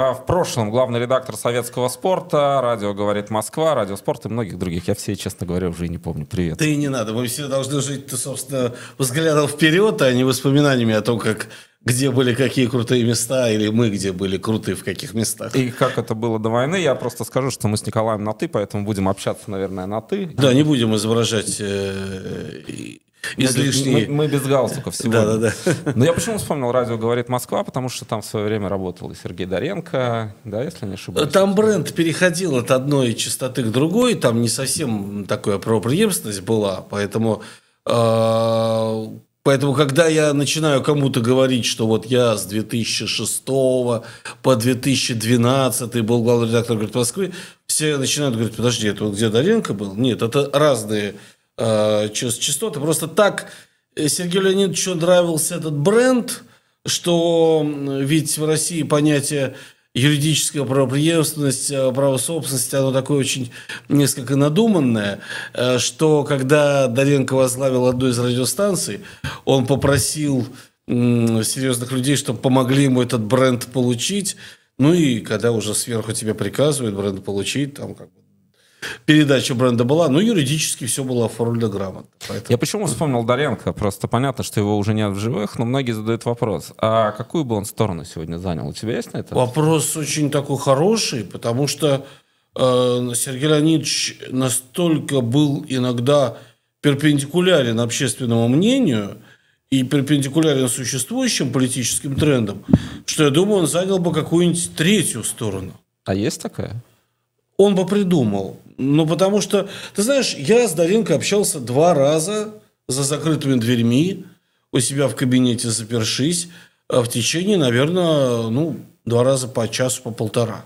А в прошлом главный редактор советского спорта, радио «Говорит Москва», радио «Спорт» и многих других. Я все, честно говоря, уже и не помню. Привет. Да и не надо. Мы все должны жить, собственно, взглядом вперед, а не воспоминаниями о том, как где были какие крутые места, или мы где были крутые в каких местах. И как это было до войны, я просто скажу, что мы с Николаем на «ты», поэтому будем общаться, наверное, на «ты». Да, не будем изображать э, излишние. Мы, мы, мы без галстуков сегодня. Да, да, да. Но я почему вспомнил «Радио говорит Москва», потому что там в свое время работал и Сергей Доренко, да, если не ошибаюсь. Там бренд переходил от одной частоты к другой, там не совсем такая правоприемственность была, поэтому... Э, поэтому, когда я начинаю кому-то говорить, что вот я с 2006 по 2012 был главный редактор «Говорит Москвы», все начинают говорить, подожди, это вот где Доренко был? Нет, это разные э, частоты. Просто так э, Сергею Леонидовичу нравился этот бренд, что ведь в России понятие юридическая правоприемственность, э, право собственности, оно такое очень несколько надуманное, э, что когда Доренко возглавил одну из радиостанций, он попросил серьезных людей, чтобы помогли ему этот бренд получить. Ну и когда уже сверху тебе приказывают бренд получить, там как бы передача бренда была, но юридически все было оформлено грамотно. Поэтому... Я почему вспомнил Доренко? Просто понятно, что его уже нет в живых, но многие задают вопрос, а какую бы он сторону сегодня занял? У тебя есть на это? Вопрос очень такой хороший, потому что э, Сергей Леонидович настолько был иногда перпендикулярен общественному мнению и перпендикулярен существующим политическим трендам, что я думаю, он занял бы какую-нибудь третью сторону. А есть такая? он бы придумал. Ну, потому что, ты знаешь, я с Даренко общался два раза за закрытыми дверьми у себя в кабинете запершись а в течение, наверное, ну, два раза по часу, по полтора.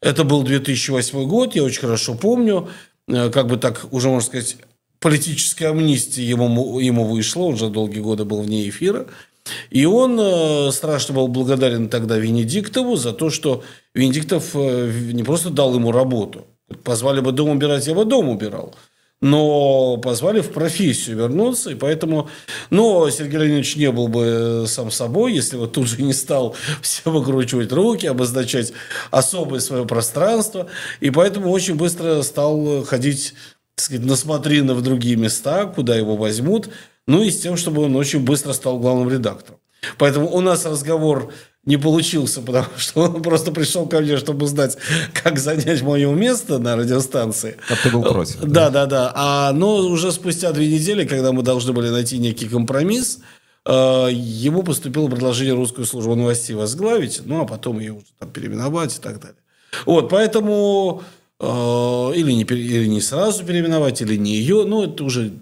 Это был 2008 год, я очень хорошо помню, э, как бы так, уже можно сказать, политическая амнистия ему, ему вышла, он же долгие годы был вне эфира – и он э, страшно был благодарен тогда Венедиктову за то, что Венедиктов э, не просто дал ему работу. Позвали бы дом убирать, я бы дом убирал. Но позвали в профессию вернуться, и поэтому... Но Сергей Леонидович не был бы э, сам собой, если бы тут же не стал все выкручивать руки, обозначать особое свое пространство. И поэтому очень быстро стал ходить так сказать, насмотрено в другие места, куда его возьмут – ну и с тем, чтобы он очень быстро стал главным редактором. Поэтому у нас разговор не получился, потому что он просто пришел ко мне, чтобы узнать, как занять мое место на радиостанции. Как ты был против. Да, да, да. да. А, но уже спустя две недели, когда мы должны были найти некий компромисс, э, ему поступило предложение русскую службу новостей возглавить, ну а потом ее уже там переименовать и так далее. Вот, поэтому э, или, не, или не сразу переименовать, или не ее, ну это уже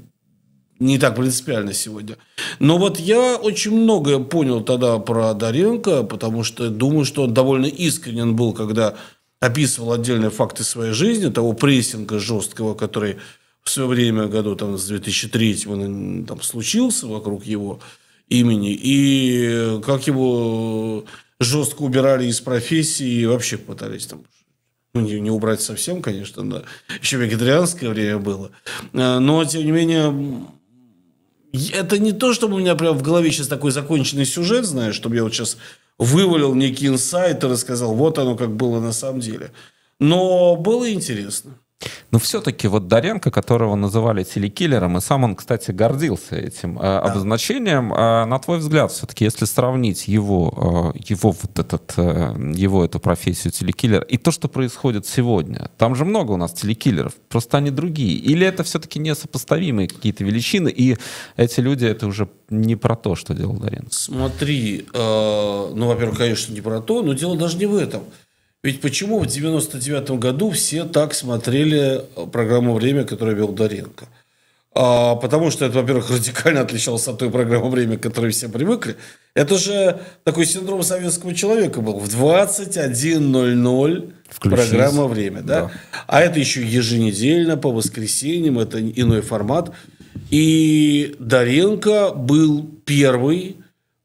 не так принципиально сегодня. Но вот я очень многое понял тогда про Доренко, потому что думаю, что он довольно искренен был, когда описывал отдельные факты своей жизни, того прессинга жесткого, который в свое время, году там, с 2003 он, ну, там, случился вокруг его имени, и как его жестко убирали из профессии и вообще пытались там ну, не, не убрать совсем, конечно, да. Еще вегетарианское время было. Э, но, тем не менее, это не то, чтобы у меня прям в голове сейчас такой законченный сюжет, знаешь, чтобы я вот сейчас вывалил некий инсайт и рассказал, вот оно как было на самом деле. Но было интересно. Но все-таки вот Даренко, которого называли телекиллером, и сам он, кстати, гордился этим э, да. обозначением, э, на твой взгляд, все-таки, если сравнить его, э, его вот этот, э, его эту профессию телекиллера и то, что происходит сегодня, там же много у нас телекиллеров, просто они другие. Или это все-таки несопоставимые какие-то величины, и эти люди, это уже не про то, что делал Даренко. Смотри, э, ну, во-первых, конечно, не про то, но дело даже не в этом. Ведь почему в 99 году все так смотрели э, программу «Время», которую вел Доренко? А, потому что это, во-первых, радикально отличалось от той программы «Время», к которой все привыкли. Это же такой синдром советского человека был. В 21.00 программа «Время». Да? Да. А это еще еженедельно, по воскресеньям, это иной формат. И Доренко был первый,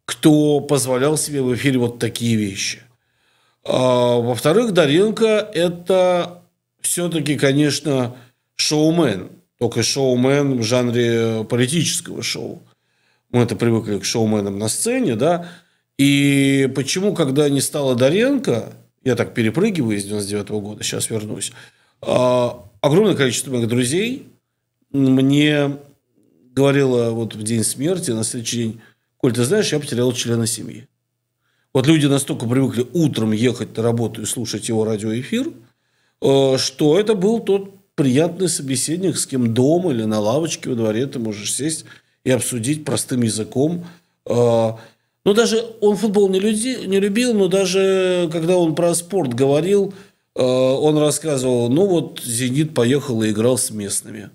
кто позволял себе в эфире вот такие вещи. А, во-вторых, Даренко – это все-таки, конечно, шоумен. Только шоумен в жанре политического шоу. Мы это привыкли к шоуменам на сцене, да. И почему, когда не стало Даренко, я так перепрыгиваю из 99 -го года, сейчас вернусь, а, огромное количество моих друзей мне говорила вот в день смерти, на следующий день, Коль, ты знаешь, я потерял члена семьи. Вот люди настолько привыкли утром ехать на работу и слушать его радиоэфир, э, что это был тот приятный собеседник, с кем дома или на лавочке во дворе ты можешь сесть и обсудить простым языком. Э, ну даже он футбол не, люди, не любил, но даже когда он про спорт говорил, э, он рассказывал, ну вот «Зенит» поехал и играл с местными.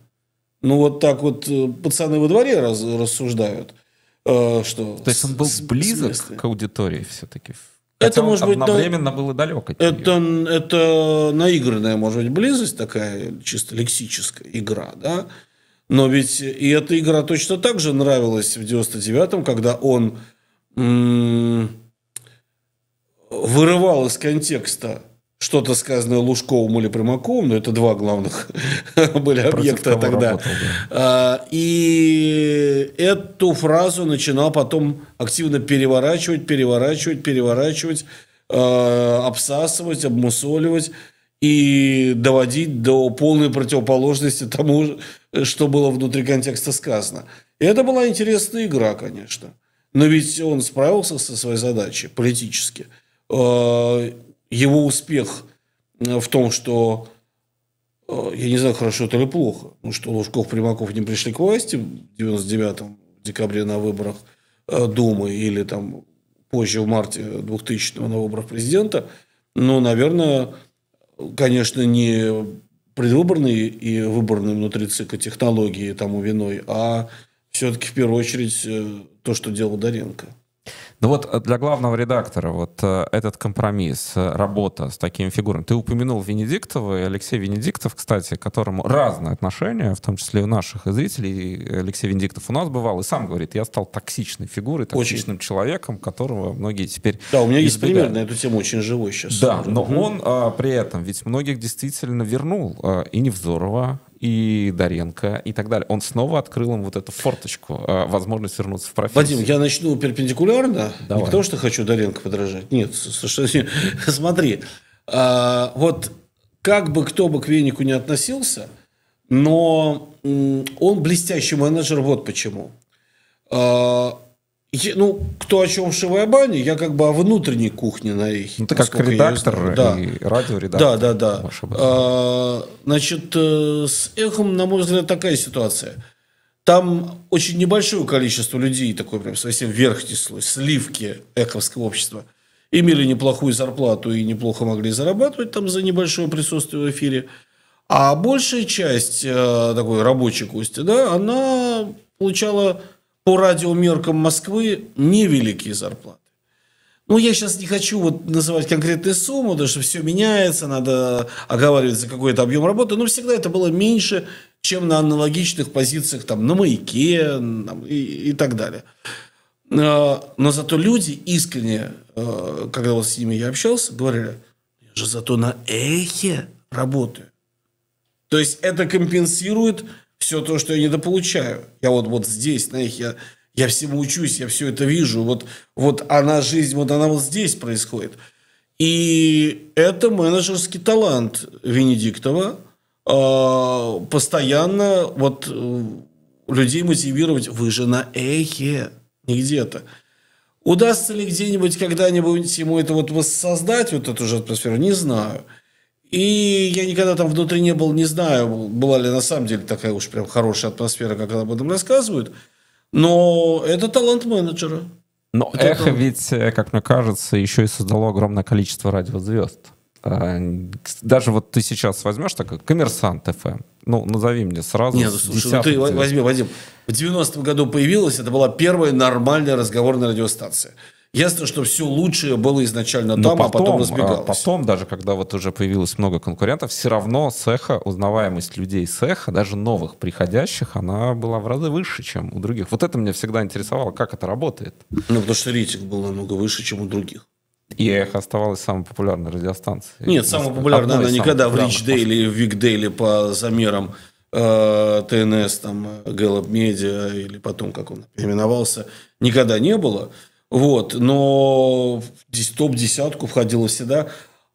Ну вот так вот пацаны во дворе раз, рассуждают – Э, что, То есть он был близок с к аудитории все-таки? Хотя это может быть одновременно на... было далеко. От это, нее. это наигранная, может быть, близость такая чисто лексическая игра, да. Но ведь и эта игра точно так же нравилась в 99-м, когда он м- вырывал из контекста что-то сказанное Лужковым или Примаковым, но это два главных были объекта тогда. А, и эту фразу начинал потом активно переворачивать, переворачивать, переворачивать, а, обсасывать, обмусоливать и доводить до полной противоположности тому, что было внутри контекста сказано. И это была интересная игра, конечно. Но ведь он справился со своей задачей политически а, его успех э, в том, что э, я не знаю, хорошо это или плохо, ну, что Лужков, Примаков не пришли к власти в 99 декабре на выборах э, Думы или там позже в марте 2000 на выборах президента, но, наверное, конечно, не предвыборные и выборные внутри ЦИКа технологии тому виной, а все-таки в первую очередь то, что делал Даренко. Ну вот э, для главного редактора вот э, этот компромисс, э, работа с такими фигурами. Ты упомянул Венедиктова и Алексей Венедиктов, кстати, к которому разные отношения, в том числе и у наших и зрителей. И Алексей Венедиктов у нас бывал и сам говорит, я стал токсичной фигурой, токсичным очень. человеком, которого многие теперь Да, у меня избегают. есть пример на эту тему, очень живой сейчас. Да, но угу. он а, при этом ведь многих действительно вернул. А, и Невзорова, и Доренко и так далее. Он снова открыл им вот эту форточку, а, возможность вернуться в профессию. Вадим, я начну перпендикулярно. Давай. Не потому что хочу Доренко подражать. Нет, слушай, смотри. А, вот как бы кто бы к Венику не относился, но он блестящий менеджер, вот почему. А, я, ну, кто о чем в Шивайбане, я как бы о внутренней кухне на их. Ну, ты как редактор да. и радиоредактор. Да, да, да. А, значит, э, с эхом, на мой взгляд, такая ситуация. Там очень небольшое количество людей, такой прям совсем верхний слой, сливки эховского общества, имели неплохую зарплату и неплохо могли зарабатывать там за небольшое присутствие в эфире. А большая часть э, такой рабочей кости, да, она получала по радиомеркам Москвы невеликие зарплаты. Ну, я сейчас не хочу вот называть конкретные суммы, потому что все меняется, надо оговаривать за какой-то объем работы, но всегда это было меньше, чем на аналогичных позициях там, на маяке там, и, и так далее. А, но зато люди искренне, а, когда вот с ними я общался, говорили, я же зато на эхе работаю. То есть это компенсирует все то, что я недополучаю. Я вот, вот здесь, знаете, я, я всему учусь, я все это вижу. Вот, вот она жизнь, вот она вот здесь происходит. И это менеджерский талант Венедиктова. Э, постоянно вот э, людей мотивировать. Вы же на эхе, не где-то. Удастся ли где-нибудь когда-нибудь ему это вот воссоздать, вот эту же атмосферу, не знаю. И я никогда там внутри не был, не знаю, была ли на самом деле такая уж прям хорошая атмосфера, как об этом рассказывают. Но это талант менеджера. Но это эхо там... ведь, э, как мне кажется, еще и создало огромное количество радиозвезд. А, даже вот ты сейчас возьмешь так, коммерсант ФМ, эм». ну, назови мне сразу. Нет, ну, слушай, ну ты возьми, Вадим, в 90-м году появилась, это была первая нормальная разговорная радиостанция. Ясно, что все лучшее было изначально там, а потом, а потом разбегалось. Потом, даже когда вот уже появилось много конкурентов, все равно сеха узнаваемость людей сеха, даже новых приходящих, она была в разы выше, чем у других. Вот это меня всегда интересовало, как это работает. Ну, потому что рейтинг был намного выше, чем у других. И эхо оставалась самой популярной радиостанцией. Нет, самая популярная она никогда в Рич Дейли, в Вик Дейли по замерам ТНС, э, там, Гэллоп Медиа или потом, как он переименовался, никогда не было. Вот, но в топ-десятку входило всегда.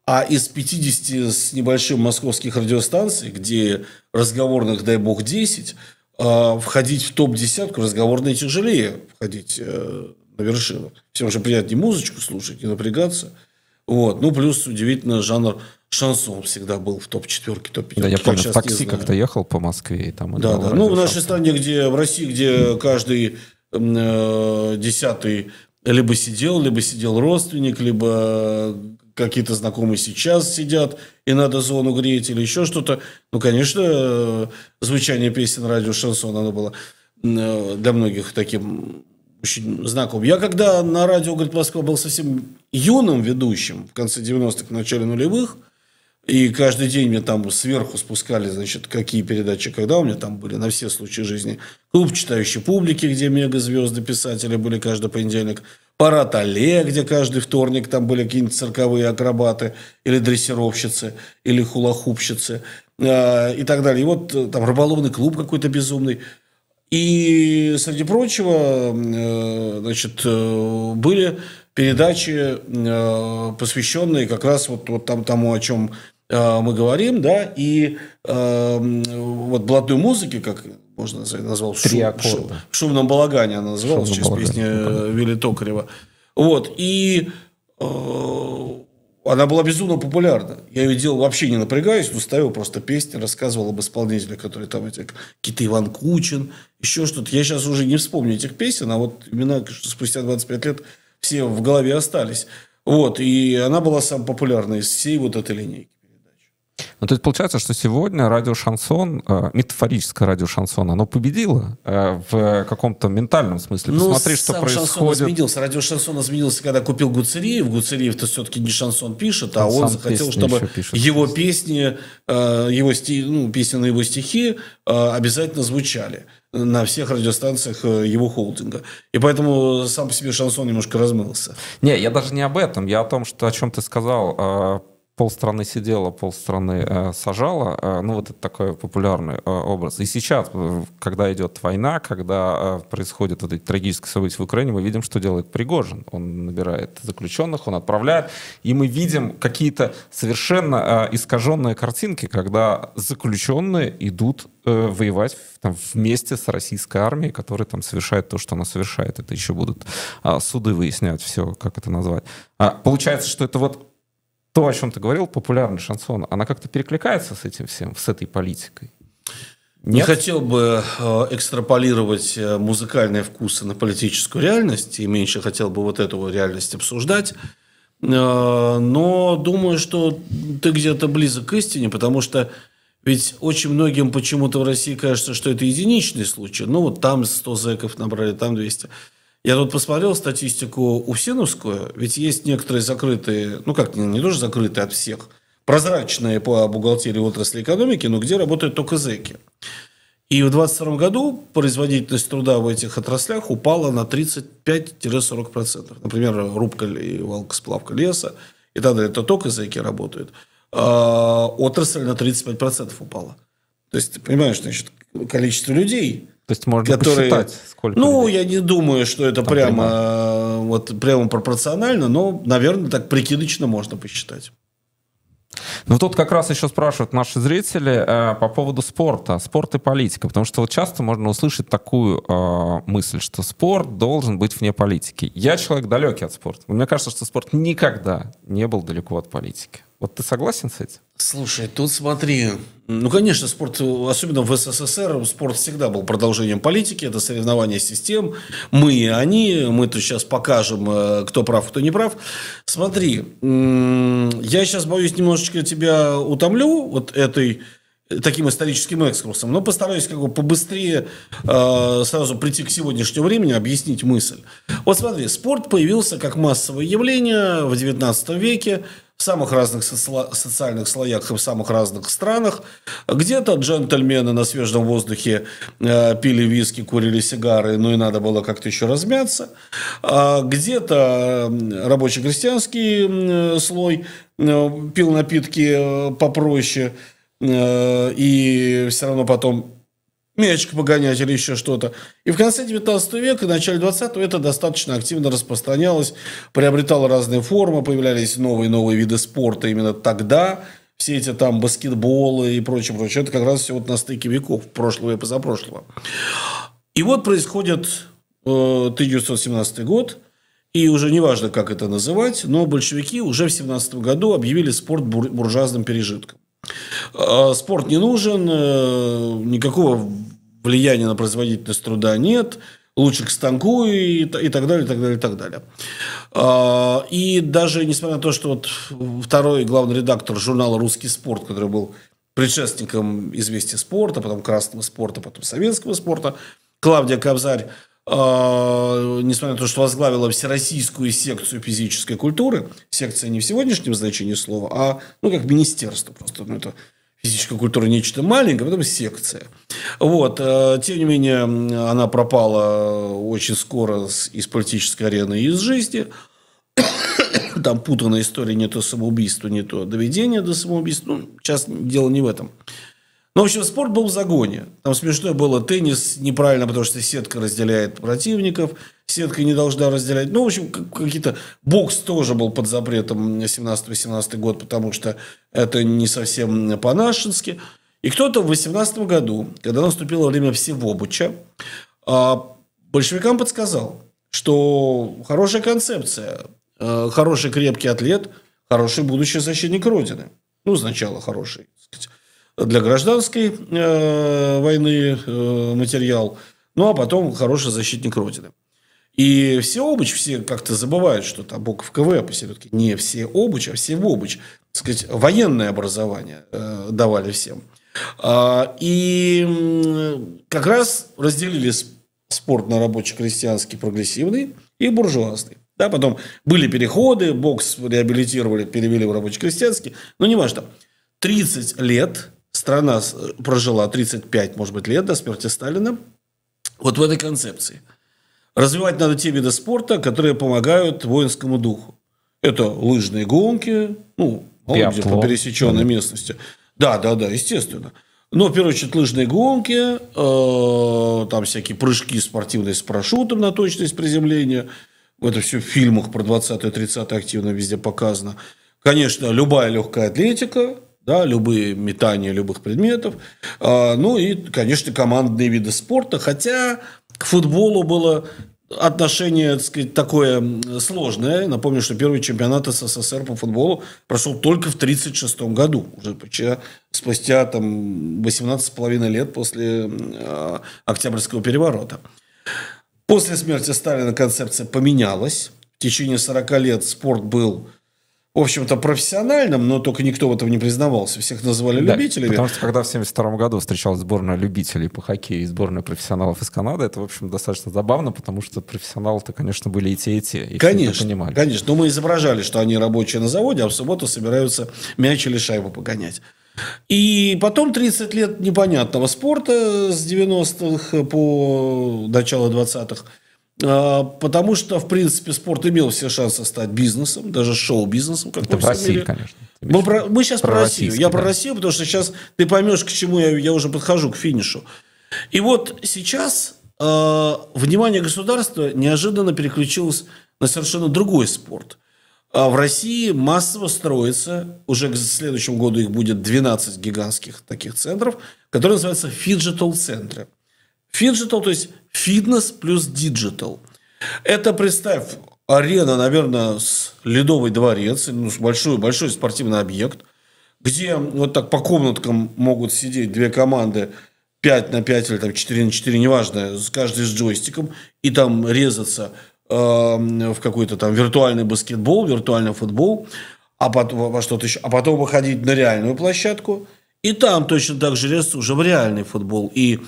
А из 50 с небольшим московских радиостанций, где разговорных, дай бог, 10, а, входить в топ-десятку разговорные тяжелее входить э, на вершину. Всем же приятнее музычку слушать, не напрягаться. Вот. Ну, плюс, удивительно, жанр шансон всегда был в топ-четверке, топ-пятерке. Да, я помню, в такси как-то ехал по Москве. И там да, да. Ну, в нашей стране, где, в России, где каждый э, десятый либо сидел, либо сидел родственник, либо какие-то знакомые сейчас сидят, и надо зону греть или еще что-то. Ну, конечно, э, звучание песен радио Шансон, оно было э, для многих таким очень знаковым. Я когда на радио «Говорит Москва» был совсем юным ведущим, в конце 90-х, в начале нулевых, и каждый день мне там сверху спускали, значит, какие передачи, когда у меня там были, на все случаи жизни. Клуб читающей публики, где мегазвезды писатели были каждый понедельник. Парад Оле, где каждый вторник там были какие-нибудь цирковые акробаты или дрессировщицы, или хулахупщицы э, и так далее. И вот э, там рыболовный клуб какой-то безумный. И, среди прочего, э, значит, были передачи, посвященные как раз вот, вот там, тому, о чем Э, мы говорим, да, и э, вот блатной музыки, как можно назвал Три шум, шум, шумном балагане она называлась через песни э, Вилли Токарева. Вот, и э, она была безумно популярна. Я ее делал вообще не напрягаясь, но ставил просто песни, рассказывал об исполнителях, которые там эти какие-то Иван Кучин, еще что-то. Я сейчас уже не вспомню этих песен, а вот именно спустя 25 лет все в голове остались. Вот, и она была самая популярная из всей вот этой линейки. Ну, то есть получается, что сегодня радио Шансон, э, метафорическое радио Шансон, оно победило э, в каком-то ментальном смысле. Ну, Посмотри, сам что происходит. Шансон изменился. Радио Шансон изменился, когда купил Гуцериев. Гуцериев-то все-таки не Шансон пишет, а он, он захотел, чтобы пишет, его песни, э, его сти, ну, песни на его стихи э, обязательно звучали на всех радиостанциях э, его холдинга. И поэтому сам по себе шансон немножко размылся. Не, я даже не об этом. Я о том, что о чем ты сказал. Э, полстраны сидела, полстраны э, сажала. Э, ну, вот это такой популярный э, образ. И сейчас, э, когда идет война, когда э, происходит вот эти трагические события в Украине, мы видим, что делает Пригожин. Он набирает заключенных, он отправляет, и мы видим какие-то совершенно э, искаженные картинки, когда заключенные идут э, воевать там, вместе с российской армией, которая там совершает то, что она совершает. Это еще будут э, суды выяснять все, как это назвать. А, получается, что это вот то, о чем ты говорил, популярный шансон, она как-то перекликается с этим всем, с этой политикой? Нет? Не хотел бы э, экстраполировать э, музыкальные вкусы на политическую реальность, и меньше хотел бы вот эту реальность обсуждать. Э, но думаю, что ты где-то близок к истине, потому что ведь очень многим почему-то в России кажется, что это единичный случай. Ну, вот там 100 зэков набрали, там 200. Я тут посмотрел статистику Упсиновскую, ведь есть некоторые закрытые, ну как, не, не тоже закрытые а от всех, прозрачные по бухгалтерии отрасли экономики, но где работают только зэки. И в 2022 году производительность труда в этих отраслях упала на 35-40%. Например, рубка и волкосплавка леса и так далее. Это только зэки работают. А отрасль на 35% упала. То есть, ты понимаешь, значит, количество людей то есть можно которые, посчитать, сколько. Ну, людей. я не думаю, что это Там прямо, прямо э, вот прямо пропорционально, но, наверное, так прикидочно можно посчитать. Ну, тут как раз еще спрашивают наши зрители э, по поводу спорта, спорт и политика, потому что вот часто можно услышать такую э, мысль, что спорт должен быть вне политики. Я человек далекий от спорта. Мне кажется, что спорт никогда не был далеко от политики. Вот ты согласен с этим? Слушай, тут смотри, ну, конечно, спорт, особенно в СССР, спорт всегда был продолжением политики, это соревнование систем, мы и они, мы тут сейчас покажем, э, кто прав, кто не прав. Смотри, я сейчас боюсь немножечко тебя утомлю вот этой таким историческим экскурсом, но постараюсь как бы побыстрее э, сразу прийти к сегодняшнему времени, объяснить мысль. Вот смотри, спорт появился как массовое явление в 19 веке в самых разных соци- социальных слоях и в самых разных странах. Где-то джентльмены на свежем воздухе э, пили виски, курили сигары, ну и надо было как-то еще размяться. А где-то э, рабочий крестьянский э, слой э, пил напитки э, попроще – Э, и все равно потом мячик погонять или еще что-то. И в конце 19 века, начале 20 это достаточно активно распространялось, приобретало разные формы, появлялись новые новые виды спорта именно тогда. Все эти там баскетболы и прочее, прочее. Это как раз все вот на стыке веков, прошлого и позапрошлого. И вот происходит 1917 э, год, и уже неважно, как это называть, но большевики уже в 17 году объявили спорт буржуазным пережитком. А, спорт не нужен, э, никакого влияния на производительность труда нет, лучше к станку и, и так далее, и так далее, и так далее. А, и даже несмотря на то, что вот второй главный редактор журнала «Русский спорт», который был предшественником «Известия спорта», потом «Красного спорта», потом «Советского спорта», Клавдия Кобзарь а, несмотря на то, что возглавила Всероссийскую секцию физической культуры, секция не в сегодняшнем значении слова, а ну, как министерство просто, ну, это физическая культура нечто маленькое, а потом секция. Вот. Э, тем не менее, она пропала очень скоро из политической арены и из жизни. Там путанная история, не то самоубийство, не то доведение до самоубийства. Ну, сейчас дело не в этом. Ну, в общем, спорт был в загоне. Там смешно было теннис неправильно, потому что сетка разделяет противников, сетка не должна разделять. Ну, в общем, какие-то... Бокс тоже был под запретом 17-18 год, потому что это не совсем по-нашенски. И кто-то в 18 году, когда наступило время всего буча, а, большевикам подсказал, что хорошая концепция, э, хороший крепкий атлет, хороший будущий защитник Родины. Ну, сначала хороший для гражданской э, войны э, материал, ну а потом хороший защитник Родины. И все обуч, все как-то забывают, что там Боков КВ а посередке. Не все обуч, а все в обуч. Так сказать, военное образование э, давали всем. А, и как раз разделили спорт на рабочий, крестьянский, прогрессивный и буржуазный. Да, потом были переходы, бокс реабилитировали, перевели в рабочий крестьянский, но неважно. 30 лет страна прожила 35, может быть, лет до смерти Сталина, вот в этой концепции. Развивать надо те виды спорта, которые помогают воинскому духу. Это лыжные гонки, ну, где по пересеченной местности. Да, да, да, естественно. Но, ну, в первую очередь, лыжные гонки, э, там всякие прыжки спортивные с парашютом на точность приземления. Это все в фильмах про 20 30 активно везде показано. Конечно, любая легкая атлетика, да, любые метания любых предметов. А, ну и, конечно, командные виды спорта, хотя к футболу было отношение, так сказать, такое сложное. Напомню, что первый чемпионат СССР по футболу прошел только в 1936 году, уже а, спустя там 18,5 лет после а, Октябрьского переворота. После смерти Сталина концепция поменялась. В течение 40 лет спорт был в общем-то, профессиональном, но только никто в этом не признавался. Всех называли да, любителями. Потому что когда в 1972 году встречалась сборная любителей по хоккею и сборная профессионалов из Канады, это, в общем, достаточно забавно, потому что профессионалы-то, конечно, были и те, и те. И конечно, понимали. конечно. Но мы изображали, что они рабочие на заводе, а в субботу собираются мяч или шайбу погонять. И потом 30 лет непонятного спорта с 90-х по начало 20-х – а, потому что, в принципе, спорт имел все шансы стать бизнесом, даже шоу-бизнесом. Как Это в России, мире. конечно. Мы, про, мы сейчас про, Россию. Я да. про Россию, потому что сейчас ты поймешь, к чему я, я уже подхожу, к финишу. И вот сейчас э, внимание государства неожиданно переключилось на совершенно другой спорт. А в России массово строится, уже к следующему году их будет 12 гигантских таких центров, которые называются фиджитал-центры. Фиджитал, то есть фитнес плюс диджитал. Это, представь, арена, наверное, с Ледовый дворец, ну, большой, большой спортивный объект, где вот так по комнаткам могут сидеть две команды, 5 на 5 или там 4 на 4, неважно, с каждый с джойстиком, и там резаться э, в какой-то там виртуальный баскетбол, виртуальный футбол, а потом, во что-то еще, а потом выходить на реальную площадку, и там точно так же резаться уже в реальный футбол. И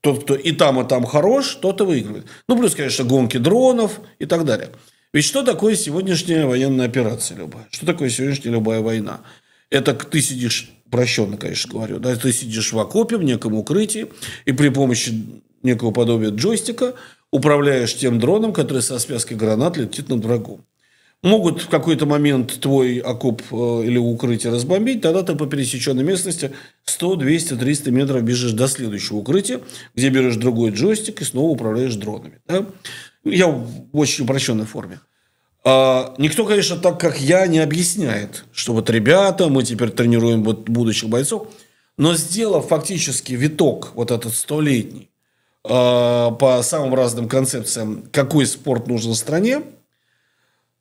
тот, кто и там, и там хорош, тот и выигрывает. Ну, плюс, конечно, гонки дронов и так далее. Ведь что такое сегодняшняя военная операция любая? Что такое сегодняшняя любая война? Это ты сидишь, прощенно, конечно, говорю, да, ты сидишь в окопе, в неком укрытии, и при помощи некого подобия джойстика управляешь тем дроном, который со связки гранат летит над врагом могут в какой-то момент твой окоп э, или укрытие разбомбить, тогда ты по пересеченной местности 100, 200, 300 метров бежишь до следующего укрытия, где берешь другой джойстик и снова управляешь дронами. Да? Ну, я в очень упрощенной форме. А, никто, конечно, так как я, не объясняет, что вот ребята, мы теперь тренируем вот будущих бойцов, но сделав фактически виток, вот этот столетний, а, по самым разным концепциям, какой спорт нужен стране –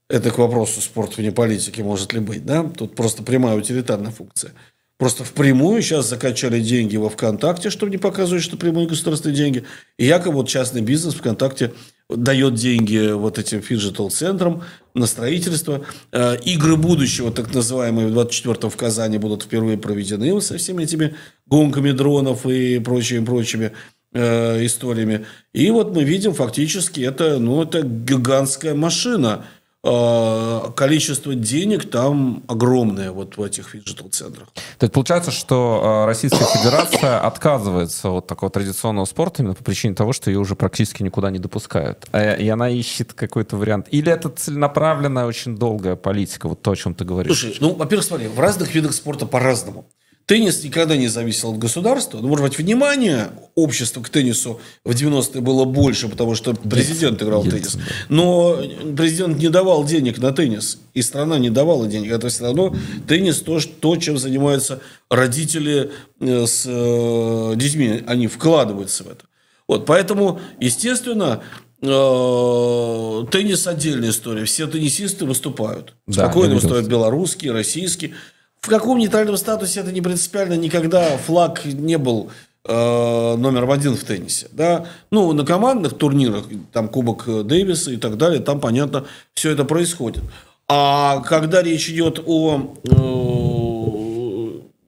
это к вопросу спорт вне политики может ли быть, да? Тут просто прямая утилитарная функция. Просто впрямую сейчас закачали деньги во ВКонтакте, чтобы не показывать, что прямые государственные деньги. И якобы вот частный бизнес ВКонтакте дает деньги вот этим фиджитал-центрам на строительство. Э, игры будущего, так называемые, в 24-м в Казани будут впервые проведены со всеми этими гонками дронов и прочими-прочими э, историями. И вот мы видим фактически это, ну, это гигантская машина – а, количество денег там огромное вот в этих диджитал-центрах. То есть получается, что а, Российская Федерация отказывается от такого традиционного спорта именно по причине того, что ее уже практически никуда не допускают. А, и она ищет какой-то вариант. Или это целенаправленная, очень долгая политика, вот то, о чем ты говоришь. Слушай, ну, во-первых, смотри, в разных видах спорта по-разному. Теннис никогда не зависел от государства. Ну, может быть, внимание общества к теннису в 90-е было больше, потому что президент играл в теннис. Но э, президент не давал денег на теннис, и страна не давала денег. Это все равно теннис то, что, чем занимаются родители э, с э, детьми. Они вкладываются в это. Вот, поэтому, естественно, теннис отдельная история. Все теннисисты выступают. Да, Спокойно выступают белорусские, российские. В каком нейтральном статусе это не принципиально никогда флаг не был э, номером один в теннисе. Да? Ну, на командных турнирах, там Кубок Дэвиса и так далее, там, понятно, все это происходит. А когда речь идет о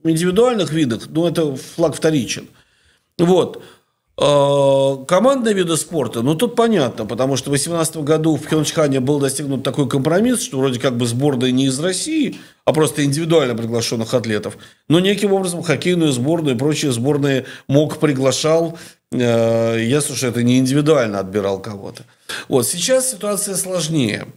э, индивидуальных видах, ну, это флаг вторичен. Вот. Э, командные виды спорта, ну, тут понятно, потому что в 2018 году в Пхенчхане был достигнут такой компромисс, что вроде как бы сборная не из России, а просто индивидуально приглашенных атлетов. Но неким образом хоккейную сборную и прочие сборные мог приглашал. Э, я, слушаю, это не индивидуально отбирал кого-то. Вот сейчас ситуация сложнее.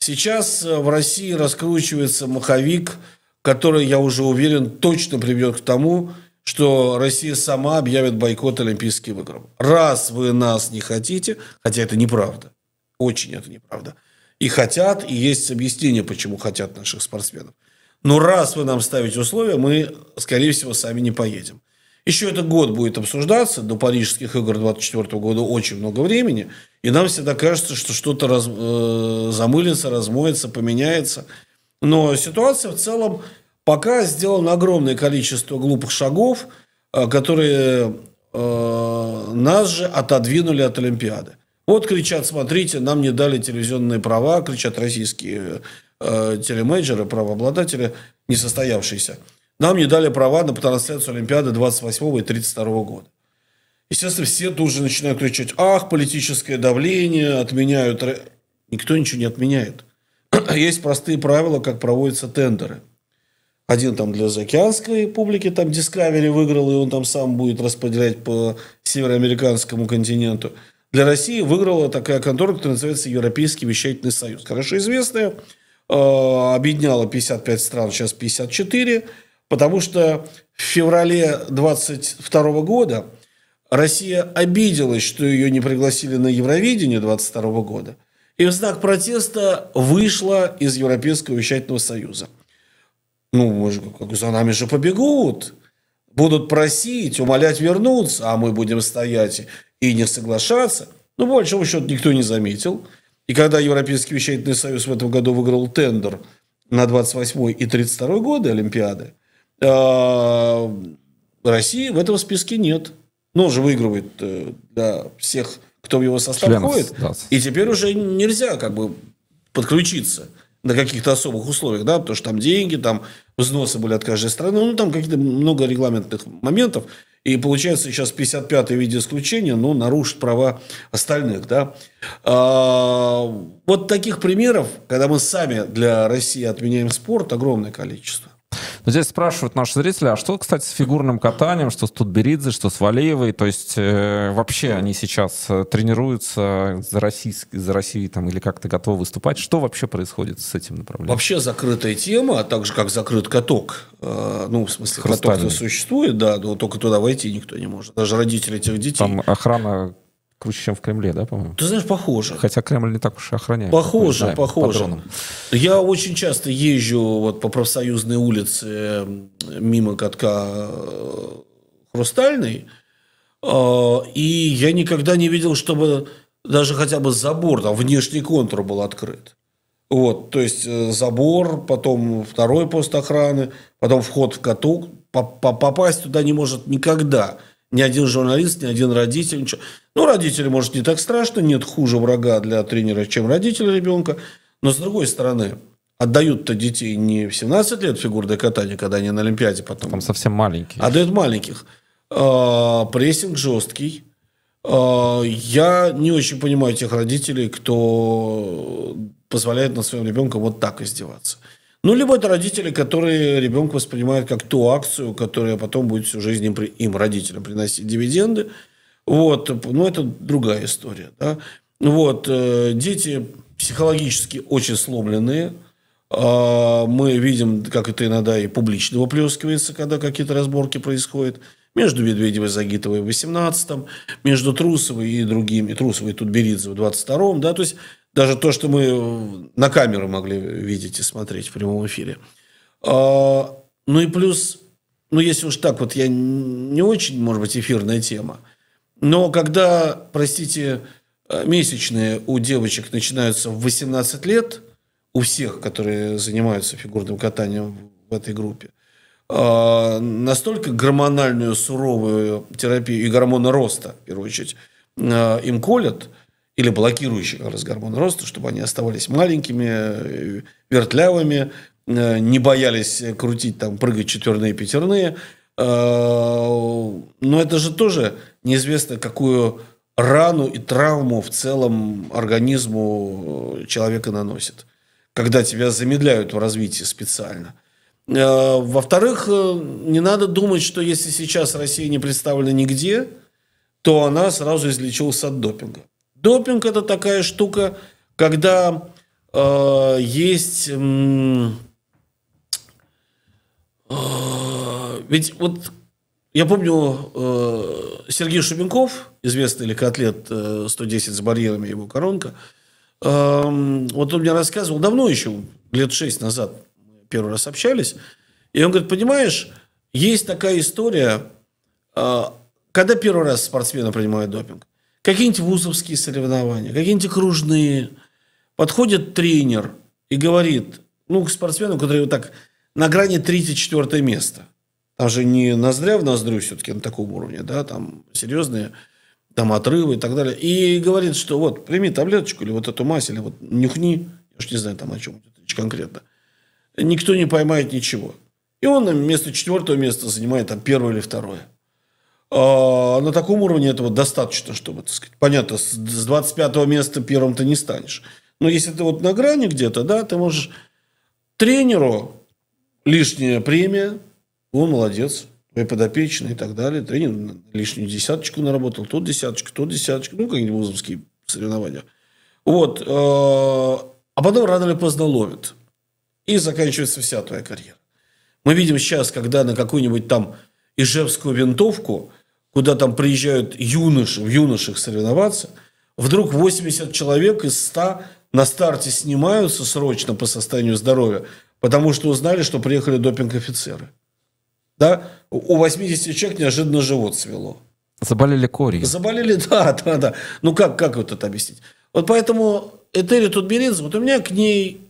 Сейчас э, в России раскручивается маховик, который, я уже уверен, точно приведет к тому, что Россия сама объявит бойкот Олимпийским играм. Раз вы нас не хотите, хотя это неправда, очень это неправда, и хотят, и есть объяснение, почему хотят наших спортсменов но раз вы нам ставите условия, мы, скорее всего, сами не поедем. Еще этот год будет обсуждаться, до Парижских игр 2024 года очень много времени, и нам всегда кажется, что что-то раз, э, замылится, размоется, поменяется. Но ситуация в целом пока сделано огромное количество глупых шагов, э, которые э, нас же отодвинули от Олимпиады. Вот кричат, смотрите, нам не дали телевизионные права, кричат российские Э, телемейджеры, правообладатели, несостоявшиеся, нам не дали права на трансляцию Олимпиады 28 и 32 года. Естественно, все тут же начинают кричать, ах, политическое давление, отменяют. Никто ничего не отменяет. Есть простые правила, как проводятся тендеры. Один там для заокеанской публики, там Discovery выиграл, и он там сам будет распределять по североамериканскому континенту. Для России выиграла такая контора, которая называется Европейский вещательный союз. Хорошо известная, Э, объединяло 55 стран, сейчас 54, потому что в феврале 22 года Россия обиделась, что ее не пригласили на Евровидение 22 года, и в знак протеста вышла из Европейского вещательного союза. Ну, мы же, как, за нами же побегут, будут просить, умолять вернуться, а мы будем стоять и не соглашаться. Ну, по большому счету, никто не заметил – и когда Европейский вещательный союз в этом году выиграл тендер на 28 и 32 годы Олимпиады, а, России в этом списке нет. Но он же выигрывает э, для всех, кто в его состав входит. И теперь уже нельзя как бы подключиться на каких-то особых условиях, да, потому что там деньги, там взносы были от каждой страны, ну, там какие-то много регламентных моментов. И получается сейчас 55-е в виде исключения, ну, нарушит права остальных, да. А, вот таких примеров, когда мы сами для России отменяем спорт, огромное количество. Но здесь спрашивают наши зрители, а что, кстати, с фигурным катанием, что с Тутберидзе, что с Валеевой, то есть э, вообще они сейчас э, тренируются за, Россию, за Россию там, или как-то готовы выступать? Что вообще происходит с этим направлением? Вообще закрытая тема, а также как закрыт каток. Э, ну, в смысле, каток-то существует, да, но только туда войти никто не может. Даже родители этих детей. Там охрана круче, чем в Кремле, да, по-моему? Ты знаешь, похоже. Хотя Кремль не так уж и охраняет. Похоже, знаем, похоже. По Я очень часто езжу вот по профсоюзной улице э, мимо катка э, Хрустальный, э, и я никогда не видел, чтобы даже хотя бы забор, там внешний контур был открыт. Вот, то есть забор, потом второй пост охраны, потом вход в каток. Попасть туда не может никогда. Ни один журналист, ни один родитель. Ничего. Ну, родители, может, не так страшно. Нет хуже врага для тренера, чем родители ребенка. Но, с другой стороны, отдают-то детей не в 17 лет фигурное катание, когда они на Олимпиаде потом. Там совсем маленькие. Отдают маленьких. А, прессинг жесткий. А, я не очень понимаю тех родителей, кто позволяет на своем ребенком вот так издеваться. Ну, либо это родители, которые ребенка воспринимают как ту акцию, которая потом будет всю жизнь им, им родителям приносить дивиденды. Вот. Ну, это другая история. Да? Вот. Э, дети психологически очень сломленные. А, мы видим, как это иногда и публично выплескивается, когда какие-то разборки происходят между Медведевой, Загитовой в 18-м, между Трусовой и другими, Трусовой тут Беридзе в 22-м, да, то есть даже то, что мы э, на камеру могли видеть и смотреть в прямом эфире. А, ну и плюс, ну если уж так вот, я не очень, может быть, эфирная тема, но когда, простите, э, месячные у девочек начинаются в 18 лет, у всех, которые занимаются фигурным катанием в этой группе, а, настолько гормональную суровую терапию и гормона роста, в первую очередь, э, им колят, или блокирующие как раз гормон роста, чтобы они оставались маленькими, э, вертлявыми, э, не боялись э, крутить, там, прыгать четверные, пятерные. Но это же тоже неизвестно, какую рану и травму в целом организму человека наносит, когда тебя замедляют в развитии специально. Во-вторых, не надо думать, что если сейчас Россия не представлена нигде, то она сразу излечилась от допинга. Допинг – это такая штука, когда э, есть… Э, ведь вот я помню э, Сергей Шубенков, известный легкоатлет э, 110 с барьерами, его коронка. Э, вот он мне рассказывал давно еще, лет шесть назад, первый раз общались. И он говорит, понимаешь, есть такая история, э, когда первый раз спортсмена принимают допинг – какие-нибудь вузовские соревнования, какие-нибудь кружные Подходит тренер и говорит, ну, к спортсмену, который вот так на грани 3-4 место. Там же не ноздря в ноздрю все-таки на таком уровне, да, там серьезные там отрывы и так далее. И говорит, что вот, прими таблеточку или вот эту мазь, или вот нюхни, я уж не знаю там о чем речь конкретно. Никто не поймает ничего. И он вместо четвертого места занимает там первое или второе. А, на таком уровне этого достаточно, чтобы, так сказать, понятно, с 25 места первым ты не станешь. Но если ты вот на грани где-то, да, ты можешь тренеру лишняя премия, он молодец, твой подопечный и так далее. Тренер лишнюю десяточку наработал, то десяточка, то десяточка, ну, какие-нибудь вузовские соревнования. Вот. Э, а потом рано или поздно ловит. И заканчивается вся твоя карьера. Мы видим сейчас, когда на какую-нибудь там ижевскую винтовку – куда там приезжают юноши, в юношах соревноваться, вдруг 80 человек из 100 на старте снимаются срочно по состоянию здоровья, потому что узнали, что приехали допинг-офицеры. Да? У 80 человек неожиданно живот свело. Заболели кори. Заболели, да, да, да. Ну как, как вот это объяснить? Вот поэтому Этери Тутберидзе, вот у меня к ней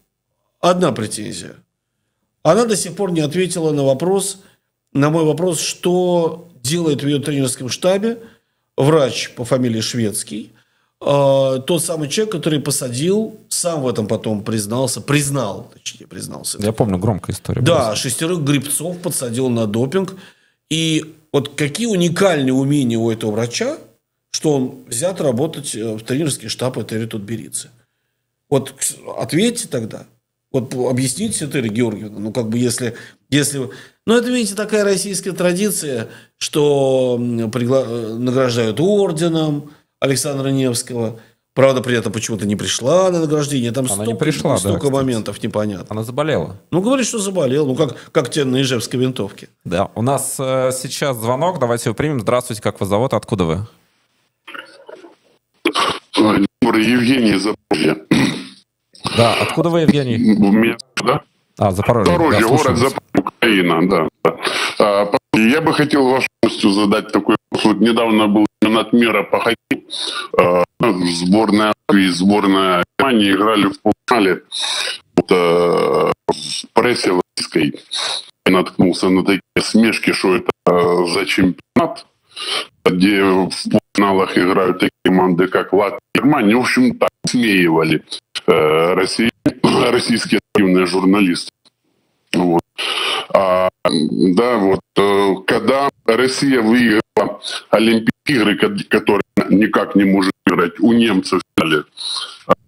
одна претензия. Она до сих пор не ответила на вопрос, на мой вопрос, что делает в ее тренерском штабе врач по фамилии Шведский, а, тот самый человек, который посадил, сам в этом потом признался, признал, точнее, признался. Я помню, громкая история. Да, была. шестерых грибцов подсадил на допинг. И вот какие уникальные умения у этого врача, что он взят работать э, в тренерский штаб этой Тутберидзе. Вот ответьте тогда. Вот объясните, Этери Георгиевна, ну как бы если, если но ну, это, видите, такая российская традиция, что пригла... Э, награждают орденом Александра Невского. Правда, при этом почему-то не пришла на награждение. Там Она столько, не пришла, столько да, моментов непонятно. Она заболела. Ну, говорит, что заболел. Ну, как, как тебе на Ижевской винтовке. Да, у нас э, сейчас звонок. Давайте его примем. Здравствуйте, как вас зовут? Откуда вы? Добрый, Евгений Запорожье. Да, откуда вы, Евгений? У меня, да? А, Запорожье. Запорожье, город Запорожье. Украина, да. А, я бы хотел вашему задать такой вопрос. Вот недавно был чемпионат мира по хоккею. А, ну, сборная и сборная Германии играли в полуфинале вот, а, в прессе российской. Я наткнулся на такие смешки, что это а, за чемпионат, где в полуфиналах играют такие команды, как Латвия и Германия. В общем, так смеивали э, россия, российские активные журналисты. Вот. А, да, вот э, когда Россия выиграла Олимпийские игры, которые никак не может играть, у немцев стали,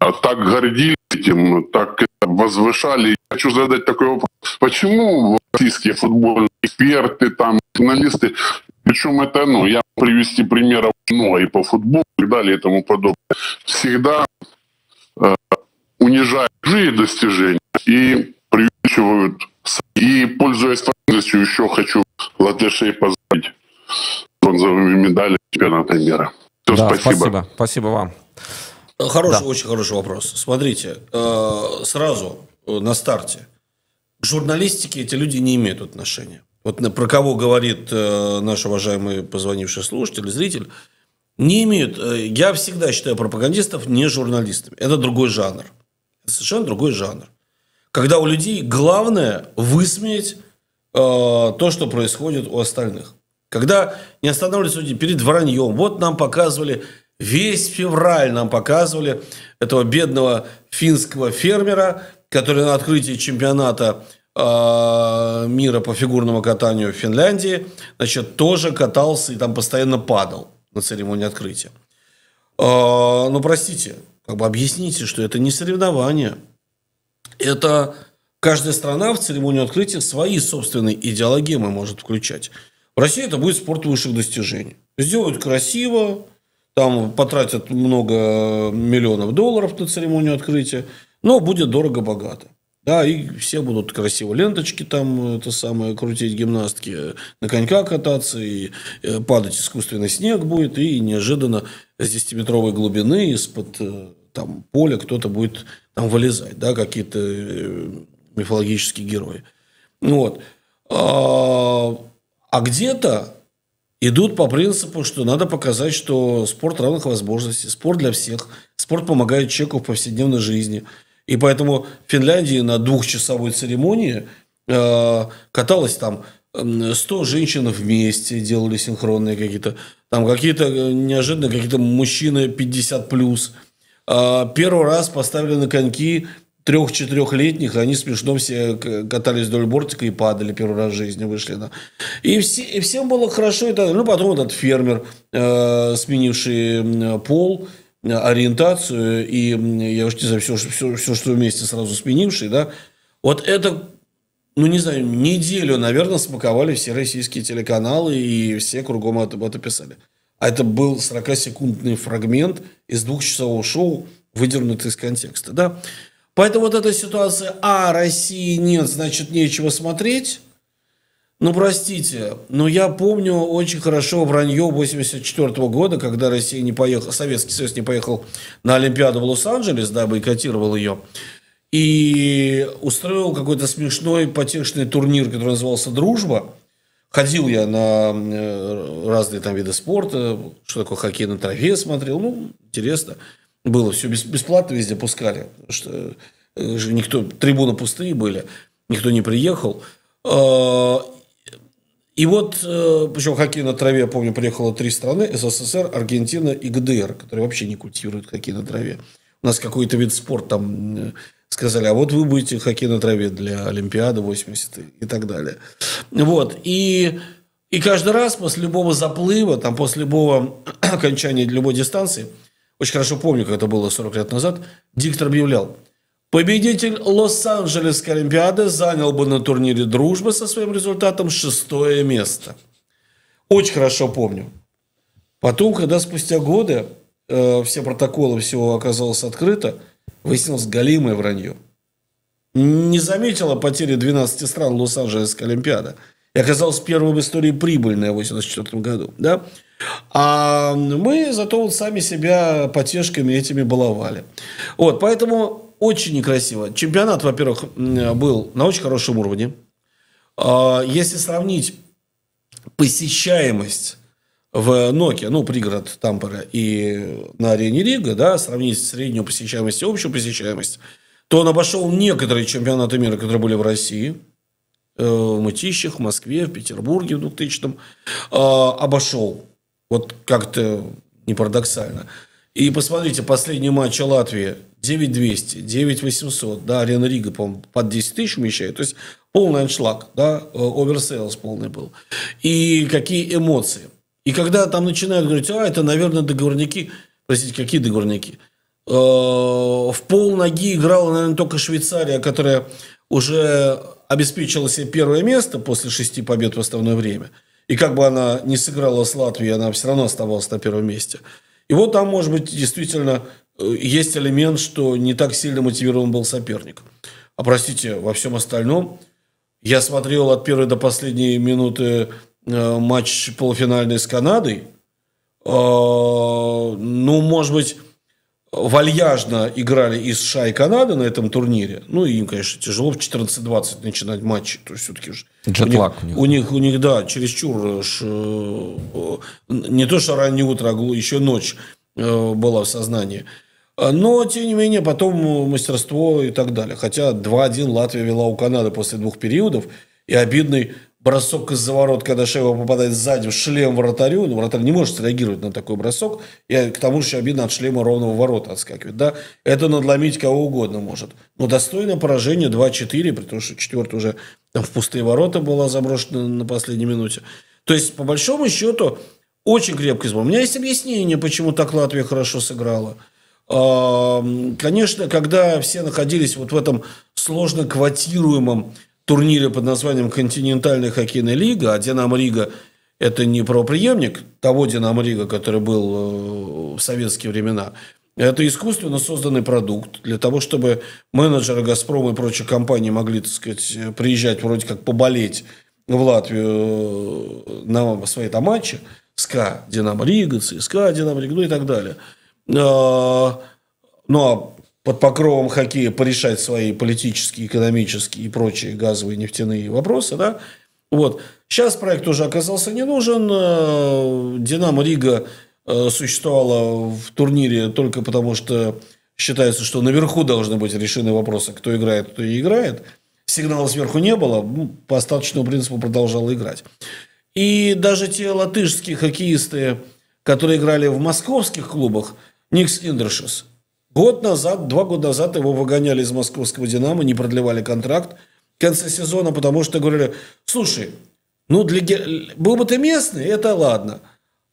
а, так гордились этим, так возвышали. Хочу задать такой вопрос. Почему российские футбольные эксперты, там, журналисты, причем это, ну, я привести примеров много и по футболу и далее и тому подобное, всегда э, унижают чужие достижения и преувеличивают и, пользуясь возможностью, еще хочу латышей поздравить с бронзовыми медалями чемпионата мира. Все, да, спасибо. спасибо. Спасибо вам. Э, хороший, да. очень хороший вопрос. Смотрите, э, сразу э, на старте. К журналистике эти люди не имеют отношения. Вот на, про кого говорит э, наш уважаемый позвонивший слушатель, зритель, не имеют. Э, я всегда считаю пропагандистов не журналистами. Это другой жанр. Это совершенно другой жанр когда у людей главное высмеять э, то, что происходит у остальных. Когда не останавливаются люди перед враньем. Вот нам показывали, весь февраль нам показывали этого бедного финского фермера, который на открытии чемпионата э, мира по фигурному катанию в Финляндии, значит, тоже катался и там постоянно падал на церемонии открытия. Э, ну, простите, как бы объясните, что это не соревнование это каждая страна в церемонии открытия свои собственные идеологии может включать. В России это будет спорт высших достижений. Сделают красиво, там потратят много миллионов долларов на церемонию открытия, но будет дорого-богато. Да, и все будут красиво ленточки там, это самое, крутить гимнастки, на коньках кататься, и э, падать искусственный снег будет, и неожиданно с 10-метровой глубины из-под э, там поле кто-то будет там вылезать, да, какие-то э, мифологические герои. Ну вот. А, а где-то идут по принципу, что надо показать, что спорт равных возможностей, спорт для всех, спорт помогает человеку в повседневной жизни. И поэтому в Финляндии на двухчасовой церемонии э, каталось там 100 женщин вместе делали синхронные какие-то, там какие-то э, неожиданные какие-то мужчины 50 плюс – а, первый раз поставили на коньки трех-четырехлетних, они смешно все катались вдоль бортика и падали первый раз в жизни, вышли. Да. И, все, и всем было хорошо. Это, ну, потом этот фермер, э, сменивший пол, э, ориентацию, и я уж не знаю, все, все, все что вместе сразу сменивший, да, вот это, ну, не знаю, неделю, наверное, смаковали все российские телеканалы, и все кругом об этом писали. А это был 40-секундный фрагмент из двухчасового шоу, выдернутый из контекста. Да? Поэтому вот эта ситуация, а, России нет, значит, нечего смотреть. Ну, простите, но я помню очень хорошо вранье 84 -го года, когда Россия не поехала, Советский Союз не поехал на Олимпиаду в Лос-Анджелес, да, бойкотировал ее, и устроил какой-то смешной потешный турнир, который назывался «Дружба», Ходил я на э, разные там виды спорта, что такое хоккей на траве смотрел, ну, интересно. Было все бесплатно, везде пускали, что э, никто, трибуны пустые были, никто не приехал. А, и вот, э, причем хоккей на траве, я помню, приехало три страны, СССР, Аргентина и ГДР, которые вообще не культивируют хоккей на траве. У нас какой-то вид спорта там сказали, а вот вы будете хоккей на траве для Олимпиады 80 и так далее. Вот. И, и каждый раз после любого заплыва, там, после любого окончания любой дистанции, очень хорошо помню, как это было 40 лет назад, диктор объявлял, победитель Лос-Анджелесской Олимпиады занял бы на турнире «Дружба» со своим результатом шестое место. Очень хорошо помню. Потом, когда спустя годы э, все протоколы, все оказалось открыто – Выяснилось голимое вранье. Не заметила потери 12 стран Лос-Анджелесская Олимпиада. И оказалась первым в истории прибыльная в 1984 году. Да? А мы зато вот сами себя потешками этими баловали. Вот, поэтому очень некрасиво. Чемпионат, во-первых, был на очень хорошем уровне. А, если сравнить посещаемость в Ноке, ну, пригород Тампера и на арене Рига, да, сравнить среднюю посещаемость и общую посещаемость, то он обошел некоторые чемпионаты мира, которые были в России, э, в Мытищах, в Москве, в Петербурге в 2000-м, а, обошел. Вот как-то не парадоксально. И посмотрите, последний матч Латвии 9200, 9800, да, Арена Рига, по моему под 10 тысяч умещает. То есть полный аншлаг, да, э, оверсейлс полный был. И какие эмоции – и когда там начинают говорить, а, это, наверное, договорники, простите, какие договорники? Э, в пол ноги играла, наверное, только Швейцария, которая уже обеспечила себе первое место после шести побед в основное время. И как бы она не сыграла с Латвией, она все равно оставалась на первом месте. И вот там, может быть, действительно э, есть элемент, что не так сильно мотивирован был соперник. А простите, во всем остальном, я смотрел от первой до последней минуты Э, матч полуфинальный с Канадой, э, ну, может быть, вальяжно играли и США, и Канада на этом турнире. Ну, им, конечно, тяжело в 14-20 начинать матчи. То есть, все-таки же... Джетлаг у них. У них, у них да, чересчур... Э, не то, что раннее утро, а еще ночь была в сознании. Но, тем не менее, потом мастерство и так далее. Хотя 2-1 Латвия вела у Канады после двух периодов. И обидный бросок из-за ворот, когда Шева попадает сзади в шлем вратарю, ну, вратарь не может среагировать на такой бросок, и к тому же обидно от шлема ровного ворота отскакивает, да, это надломить кого угодно может. Но достойно поражение 2-4, при том, что четвертый уже там в пустые ворота была заброшена на последней минуте. То есть, по большому счету, очень крепкий сбор. У меня есть объяснение, почему так Латвия хорошо сыграла. Конечно, когда все находились вот в этом сложно квотируемом турнире под названием «Континентальная хоккейная лига», а «Динамо Рига» – это не про преемник того «Динамо Рига», который был э, в советские времена. Это искусственно созданный продукт для того, чтобы менеджеры «Газпрома» и прочие компании могли, так сказать, приезжать вроде как поболеть в Латвию э, на свои там матчи. СКА «Динамо Рига», ЦСКА «Динамо Рига», ну и так далее. Э, ну, а под покровом хоккея порешать свои политические, экономические и прочие газовые нефтяные вопросы, да, вот. Сейчас проект уже оказался не нужен. Э, «Динамо Рига» э, существовала в турнире только потому, что считается, что наверху должны быть решены вопросы, кто играет, кто не играет. Сигнала сверху не было, ну, по остаточному принципу продолжала играть. И даже те латышские хоккеисты, которые играли в московских клубах, Никс Индершис, Год назад, два года назад его выгоняли из московского «Динамо», не продлевали контракт в конце сезона, потому что говорили, слушай, ну, для, был бы ты местный, это ладно.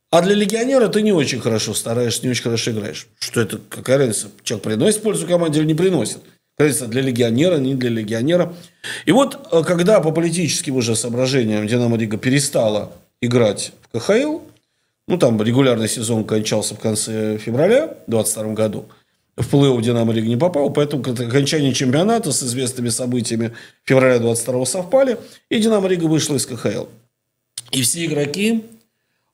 А для легионера ты не очень хорошо стараешься, не очень хорошо играешь. Что это, какая разница, человек приносит пользу команде или не приносит? Разница для легионера, не для легионера. И вот, э, когда по политическим уже соображениям «Динамо Рига» перестала играть в КХЛ, ну, там регулярный сезон кончался в конце февраля 2022 году – в плей-офф «Динамо» Лиги не попал, поэтому окончание чемпионата с известными событиями февраля 22 совпали, и «Динамо» Лига вышла из КХЛ. И все игроки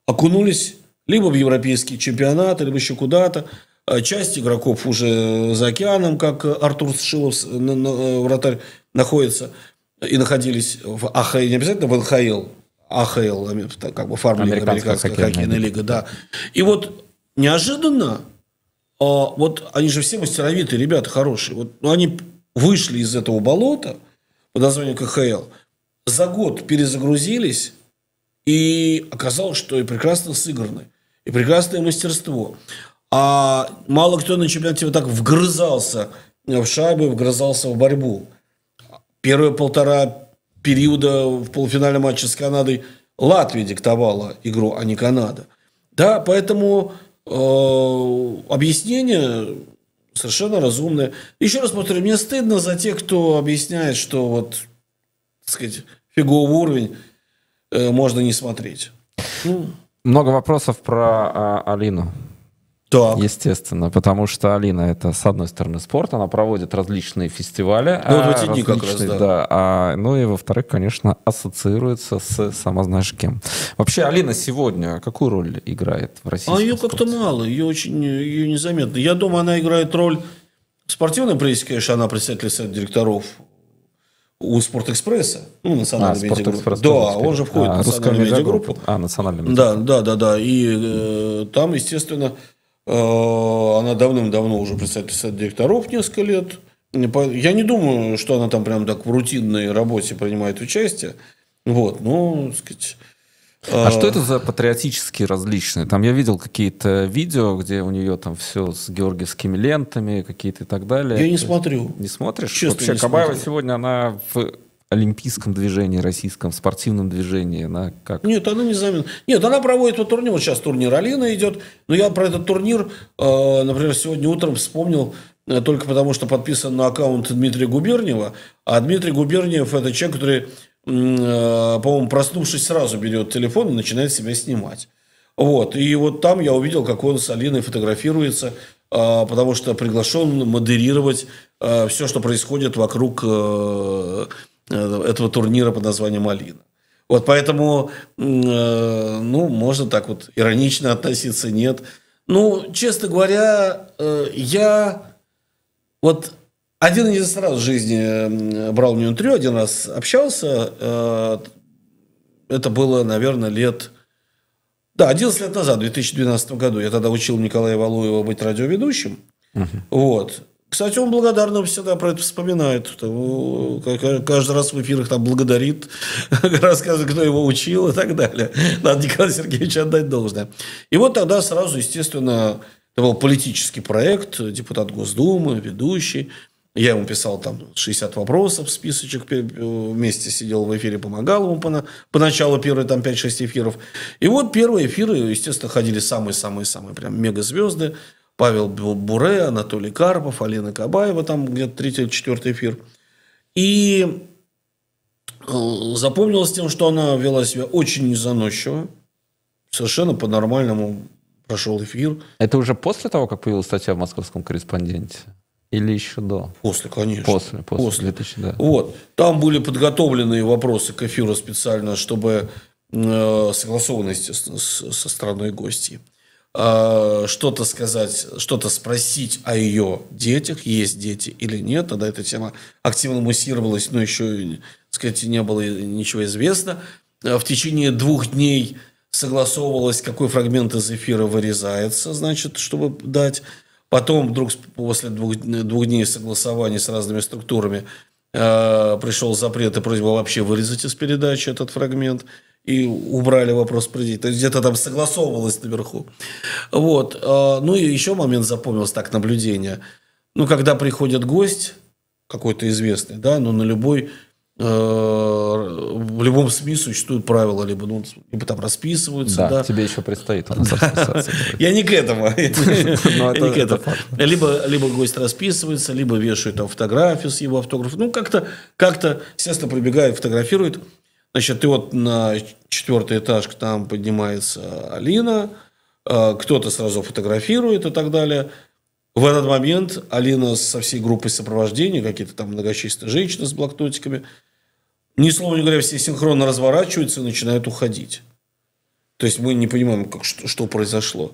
окунулись либо в европейский чемпионат, либо еще куда-то. А часть игроков уже за океаном, как Артур Сшилов, э, вратарь, находится и находились в АХЛ, не обязательно в НХЛ, АХЛ, как бы фарм-лига, американская хоккейная лига, да. И вот неожиданно а, вот они же все мастеровитые ребята хорошие. Вот, ну, они вышли из этого болота под названием КХЛ, за год перезагрузились, и оказалось, что и прекрасно сыграны, и прекрасное мастерство. А мало кто на чемпионате вот так вгрызался в шайбы, вгрызался в борьбу. Первые полтора периода в полуфинальном матче с Канадой Латвия диктовала игру, а не Канада. Да, поэтому Э, объяснение совершенно разумное. Еще раз повторю, мне стыдно за тех, кто объясняет, что вот, так сказать, фиговый уровень э, можно не смотреть. Ну. Много вопросов про а, Алину. Так. Естественно, потому что Алина это, с одной стороны, спорт, она проводит различные фестивали. Ну, а, вот эти дни как раз, да. да а, ну и, во-вторых, конечно, ассоциируется с сама знаешь кем. Вообще, Алина сегодня какую роль играет в России? А ее как-то мало, ее очень ее незаметно. Я думаю, она играет роль спортивной прессе, конечно, она представитель совета директоров у Спортэкспресса, ну, а, национальной а, медиагруппы. Да, он же входит а, в национальную медиагруппу. А, национальную медиагруппу. Да, да, да, да. И э, там, естественно, Э, она давным-давно уже представитель совета директоров несколько лет. Я не думаю, что она там прям так в рутинной работе принимает участие. Вот, ну, так сказать, а, а что это за патриотические различные? Там я видел какие-то видео, где у нее там все с георгиевскими лентами, какие-то и так далее. Я не смотрю. Не смотришь? Честно, Вообще, не Кабаева смотрю. сегодня она в олимпийском движении российском, спортивном движении? Она как? Нет, она не замена. Нет, она проводит вот турнир. Вот сейчас турнир Алина идет. Но я про этот турнир, э, например, сегодня утром вспомнил э, только потому, что подписан на аккаунт Дмитрия Губерниева. А Дмитрий Губерниев – это человек, который, э, по-моему, проснувшись сразу берет телефон и начинает себя снимать. Вот. И вот там я увидел, как он с Алиной фотографируется, потому что приглашен модерировать все, что происходит вокруг Э, этого турнира под названием Малина. Вот поэтому, э, ну, можно так вот иронично относиться, нет. Ну, честно говоря, э, я вот один из раз в жизни брал у интервью, один раз общался. Это было, наверное, лет... Да, 11 лет назад, в 2012 году. Я тогда учил Николая Валуева быть радиоведущим. Угу. Вот. Кстати, он благодарно всегда про это вспоминает. Там, ну, каждый раз в эфирах там благодарит, рассказывает, кто его учил и так далее. Надо Николаю Сергеевичу отдать должное. И вот тогда сразу, естественно, это был политический проект, депутат Госдумы, ведущий. Я ему писал там 60 вопросов, списочек э, вместе сидел в эфире, помогал ему пона, поначалу первые там 5-6 эфиров. И вот первые эфиры, естественно, ходили самые-самые-самые прям мегазвезды. звезды Павел Буре, Анатолий Карпов, Алина Кабаева, там где-то третий, или четвертый эфир. И э, запомнилась тем, что она вела себя очень незаносчиво. Совершенно по-нормальному прошел эфир. Это уже после того, как появилась статья в московском корреспонденте? Или еще до? После, конечно. После, после. после. 2000, да. Вот. Там были подготовленные вопросы к эфиру специально, чтобы э, согласованность с, со стороной гостей. Э, что-то сказать, что-то спросить о ее детях, есть дети или нет. Тогда эта тема активно муссировалась, но еще, так сказать, не было ничего известно. Э, в течение двух дней согласовывалось, какой фрагмент из эфира вырезается, значит, чтобы дать. Потом вдруг после двух, двух дней согласования с разными структурами э, пришел запрет и просьба вообще вырезать из передачи этот фрагмент и убрали вопрос президии. То есть где-то там согласовывалось наверху. Вот. А, ну и еще момент запомнился так наблюдение. Ну, когда приходит гость, какой-то известный, да, но ну, на любой э, в любом СМИ существуют правила, либо, ну, либо там расписываются. Да, да. тебе еще предстоит Я не к этому. Ну, не к этому. Либо, либо гость расписывается, либо вешают фотографию с его автографом. Ну, как-то, как-то, естественно, прибегают, фотографируют. Значит, ты вот на четвертый этаж к там поднимается Алина, э, кто-то сразу фотографирует и так далее. В этот момент Алина со всей группой сопровождения, какие-то там многочисленные женщины с блокнотиками, ни слова не говоря, все синхронно разворачиваются и начинают уходить. То есть мы не понимаем, как, что, что произошло.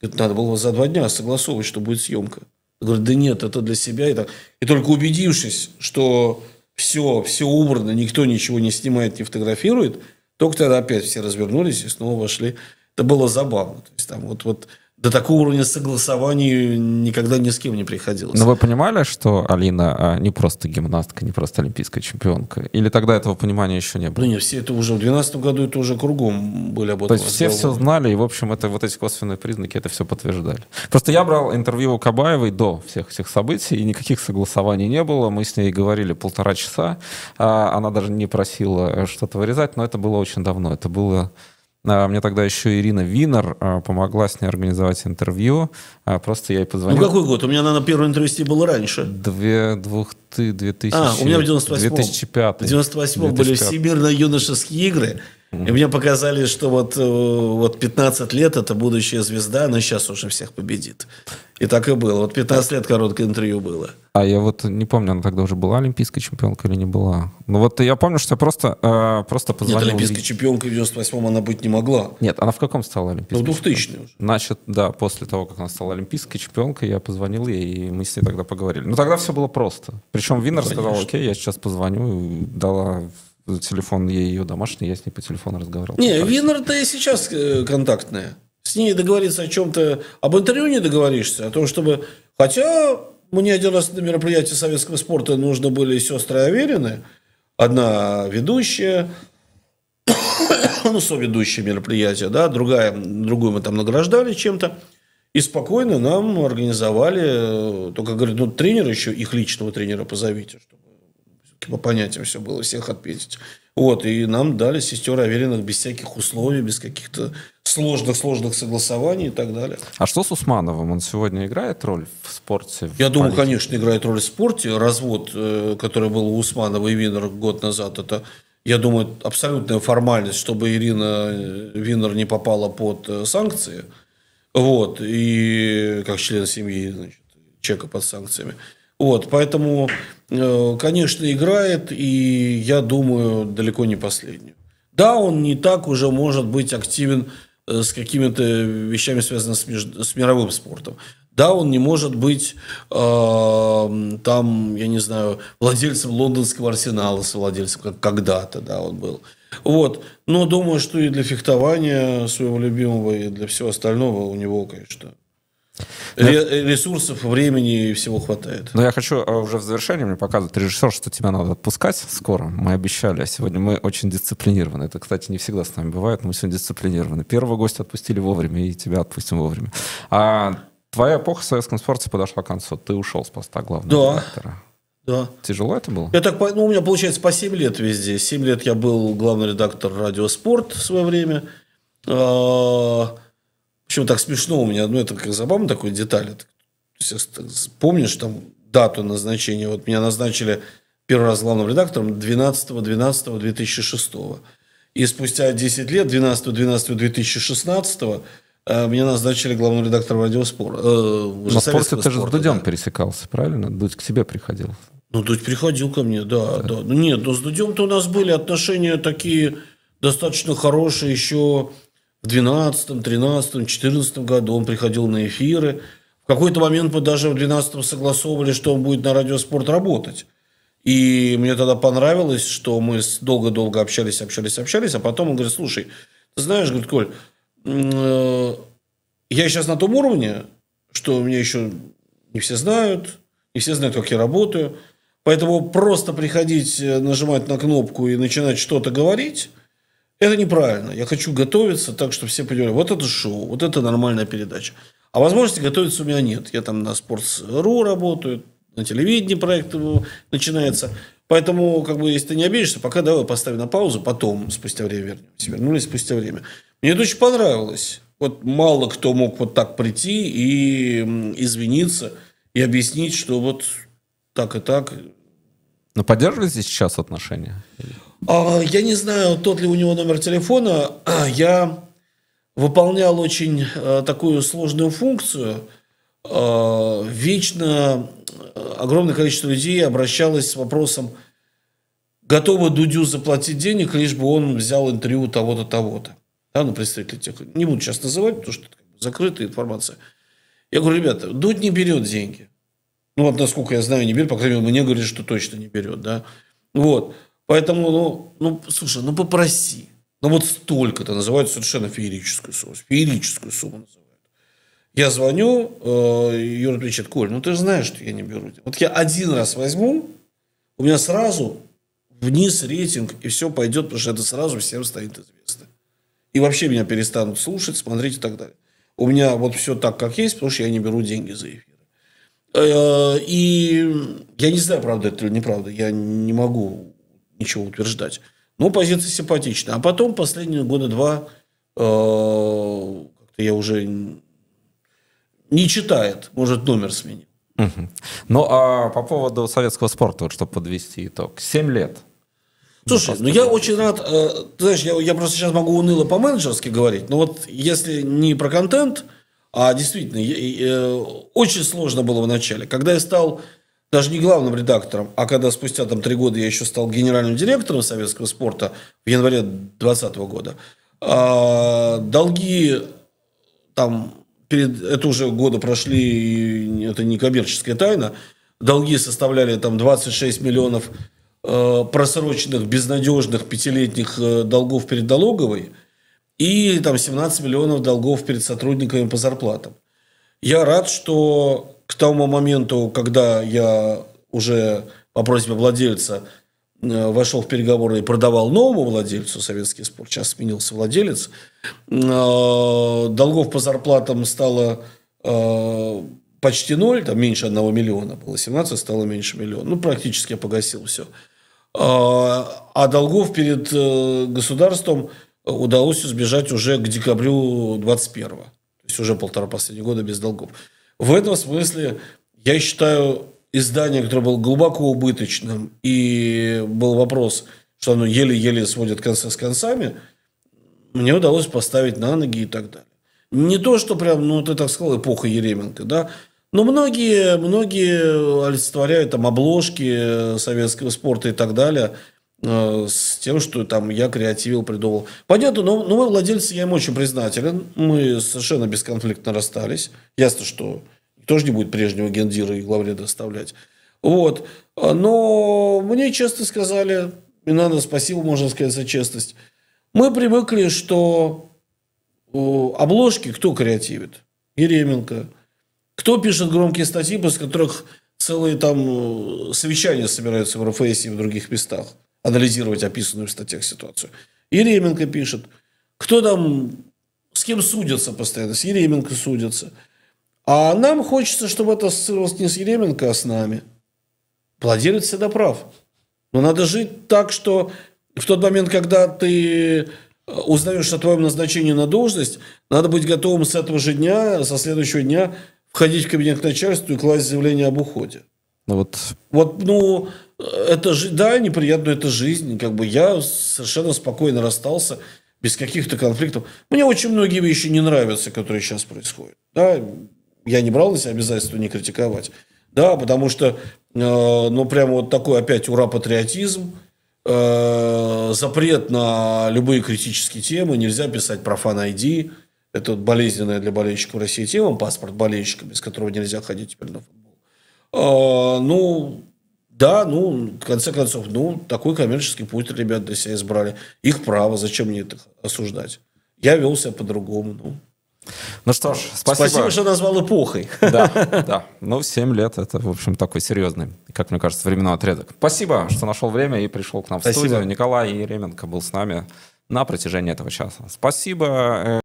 Это надо было за два дня согласовывать, что будет съемка. Говорит, да нет, это для себя. И, так. и только убедившись, что все, все убрано, никто ничего не снимает, не фотографирует, только тогда опять все развернулись и снова вошли. Это было забавно. То есть там вот, вот до такого уровня согласования никогда ни с кем не приходилось. Но вы понимали, что Алина а, не просто гимнастка, не просто олимпийская чемпионка? Или тогда этого понимания еще не было? Ну, нет, все это уже в 2012 году, это уже кругом были об этом. То есть все все знали, и, в общем, это вот эти косвенные признаки это все подтверждали. Просто я брал интервью у Кабаевой до всех этих событий, и никаких согласований не было. Мы с ней говорили полтора часа. А, она даже не просила что-то вырезать, но это было очень давно. Это было а, мне тогда еще Ирина Винер а, помогла с ней организовать интервью. А, просто я ей позвонил. Ну какой год? У меня, наверное, первое интервью с ней было раньше. Две, двух, ты, 2000... А, у меня в 98 2005 В 98 были всемирно-юношеские игры. И мне показали, что вот, э, вот 15 лет это будущая звезда, она сейчас уже всех победит. И так и было. Вот 15 лет короткое интервью было. А я вот не помню, она тогда уже была олимпийской чемпионкой или не была. Ну вот я помню, что я просто, э, просто позвонил... Нет, олимпийской чемпионкой в 98-м она быть не могла. Нет, она в каком стала олимпийской? Ну, 2000 уже. Значит, да, после того, как она стала олимпийской чемпионкой, я позвонил ей, и мы с ней тогда поговорили. Ну тогда все было просто. Причем Винер ну, сказал, окей, я сейчас позвоню, и дала телефон ей ее домашний, я с ней по телефону разговаривал. Не, Винер-то и сейчас э, контактная. С ней договориться о чем-то, об интервью не договоришься, о том, чтобы... Хотя мне один раз на мероприятии советского спорта нужны были сестры Аверины, одна ведущая, ну, соведущая мероприятия, да, другая, другую мы там награждали чем-то. И спокойно нам организовали, э, только говорит, ну, тренера еще, их личного тренера позовите, чтобы по понятиям все было, всех отметить. Вот, и нам дали сестер Авериных без всяких условий, без каких-то сложных-сложных согласований и так далее. А что с Усмановым? Он сегодня играет роль в спорте? В Я политике? думаю, конечно, играет роль в спорте. Развод, э, который был у Усманова и Винера год назад, это я думаю, абсолютная формальность, чтобы Ирина э, Винер не попала под э, санкции. Вот. И как член семьи, значит, чека под санкциями. Вот, поэтому, э, конечно, играет, и я думаю, далеко не последнюю. Да, он не так уже может быть активен э, с какими-то вещами, связанными с, меж... с мировым спортом. Да, он не может быть э, там, я не знаю, владельцем лондонского арсенала, с владельцем как когда-то, да, он был. Вот. Но думаю, что и для фехтования своего любимого, и для всего остального у него, конечно, ресурсов, времени и всего хватает. Но я хочу а, уже в завершении, мне показывает режиссер, что тебя надо отпускать скоро. Мы обещали, а сегодня мы очень дисциплинированы. Это, кстати, не всегда с нами бывает, но мы сегодня дисциплинированы. Первого гостя отпустили вовремя, и тебя отпустим вовремя. А твоя эпоха в советском спорте подошла к концу. Ты ушел с поста главного да. редактора. Да. Тяжело это было? Я так, ну, у меня, получается, по 7 лет везде. 7 лет я был главный редактор «Радио Спорт» в свое время. А, Почему так смешно у меня? Ну, это как забавно такой деталь. помнишь там дату назначения? Вот меня назначили первый раз главным редактором 12 12 2006 и спустя 10 лет, 12 12 2016 меня назначили главным редактором радиоспорта. Э, Но спорт это же с Дудем да. пересекался, правильно? Дудь к себе приходил. Ну, Дудь приходил ко мне, да. да. да. Ну, нет, ну, с Дудем-то у нас были отношения такие достаточно хорошие еще в 12, 13, 14 году он приходил на эфиры. В какой-то момент мы даже в 12 согласовывали, что он будет на радиоспорт работать. И мне тогда понравилось, что мы долго-долго общались, общались, общались, а потом он говорит, слушай, ты знаешь, говорит, Коль, э, я сейчас на том уровне, что меня еще не все знают, не все знают, как я работаю, поэтому просто приходить, э, нажимать на кнопку и начинать что-то говорить – это неправильно. Я хочу готовиться так, чтобы все понимали, вот это шоу, вот это нормальная передача. А возможности готовиться у меня нет. Я там на Sports.ru работаю, на телевидении проект начинается. Поэтому, как бы, если ты не обидишься, пока давай поставим на паузу, потом, спустя время вернемся. Вернулись спустя время. Мне это очень понравилось. Вот мало кто мог вот так прийти и извиниться, и объяснить, что вот так и так. Но поддерживаете сейчас отношения? А, я не знаю, тот ли у него номер телефона. Я выполнял очень э, такую сложную функцию. Э, вечно э, огромное количество людей обращалось с вопросом, готовы Дудю заплатить денег, лишь бы он взял интервью того-то, того-то. Да, ну, представители тех, не буду сейчас называть, потому что это закрытая информация. Я говорю, ребята, Дудь не берет деньги. Ну, вот, насколько я знаю, не берет, по крайней мере, мне говорит, что точно не берет, да. Вот. Поэтому, ну, ну, слушай, ну попроси. Ну вот столько-то называют совершенно феерическую сумму. Феерическую сумму называют. Я звоню, э, Юра отвечает, Коль, ну ты же знаешь, что я не беру. Вот я один раз возьму, у меня сразу вниз рейтинг, и все пойдет, потому что это сразу всем станет известно. И вообще меня перестанут слушать, смотреть и так далее. У меня вот все так, как есть, потому что я не беру деньги за эфир. Э, и я не знаю, правда это или неправда. Я не могу ничего утверждать. Но позиция симпатичная, А потом последние года два э, как-то я уже не читает, может, номер сменил. Угу. Ну, а по поводу советского спорта, вот, чтобы подвести итог. Семь лет. Слушай, ну я очень рад, э, ты знаешь, я, я просто сейчас могу уныло по-менеджерски говорить, но вот если не про контент, а действительно, э, э, очень сложно было в начале. Когда я стал даже не главным редактором, а когда спустя там три года я еще стал генеральным директором советского спорта в январе 2020 года, а, долги там перед, это уже года прошли, и это не коммерческая тайна, долги составляли там 26 миллионов э, просроченных, безнадежных пятилетних э, долгов перед налоговой и там 17 миллионов долгов перед сотрудниками по зарплатам. Я рад, что к тому моменту, когда я уже по просьбе владельца э, вошел в переговоры и продавал новому владельцу советский спорт, сейчас сменился владелец, э, долгов по зарплатам стало э, почти ноль, там меньше одного миллиона было, 17 стало меньше миллиона, ну практически я погасил все. А долгов перед государством удалось избежать уже к декабрю 21 то есть уже полтора последних года без долгов. В этом смысле я считаю издание, которое было глубоко убыточным, и был вопрос, что оно еле-еле сводит концы с концами, мне удалось поставить на ноги и так далее. Не то, что прям, ну, ты так сказал, эпоха Еременко, да, но многие, многие олицетворяют там обложки э, советского спорта и так далее – Э, с тем, что там я креативил, придумал. Понятно, но новый владелец, я им очень признателен. Мы совершенно бесконфликтно расстались. Ясно, что тоже не будет прежнего гендира и главреда оставлять. Вот. Но мне честно сказали, и надо спасибо, можно сказать, за честность. Мы привыкли, что э, обложки кто креативит? Еременко. Кто пишет громкие статьи, после которых целые там э, совещания собираются в РФС и в других местах? анализировать описанную в статьях ситуацию. Еременко пишет, кто там, с кем судятся постоянно, с Еременко судятся. А нам хочется, чтобы это ассоциировалось не с Еременко, а с нами. Владелец всегда прав. Но надо жить так, что в тот момент, когда ты э, узнаешь о твоем назначении на должность, надо быть готовым с этого же дня, со следующего дня входить в кабинет к начальству и класть заявление об уходе. Ну вот. Вот, ну, это же, да, неприятно, это жизнь. Как бы я совершенно спокойно расстался без каких-то конфликтов. Мне очень многие вещи не нравятся, которые сейчас происходят. Да, я не брал на себя обязательства не критиковать. Да, потому что, э, ну, прямо вот такой опять ура-патриотизм, э, запрет на любые критические темы, нельзя писать профан ID, это вот болезненная для болельщиков России тема, паспорт болельщика, без которого нельзя ходить теперь на футбол. Э, ну, да, ну, в конце концов, ну, такой коммерческий путь ребят для себя избрали. Их право, зачем мне это осуждать? Я вел себя по-другому, ну. Ну что ж, спасибо. Спасибо, что назвал эпохой. Да, да. Ну, 7 лет это, в общем, такой серьезный, как мне кажется, временной отрезок. Спасибо, что нашел время и пришел к нам спасибо. в студию. Николай Еременко был с нами на протяжении этого часа. Спасибо. Э,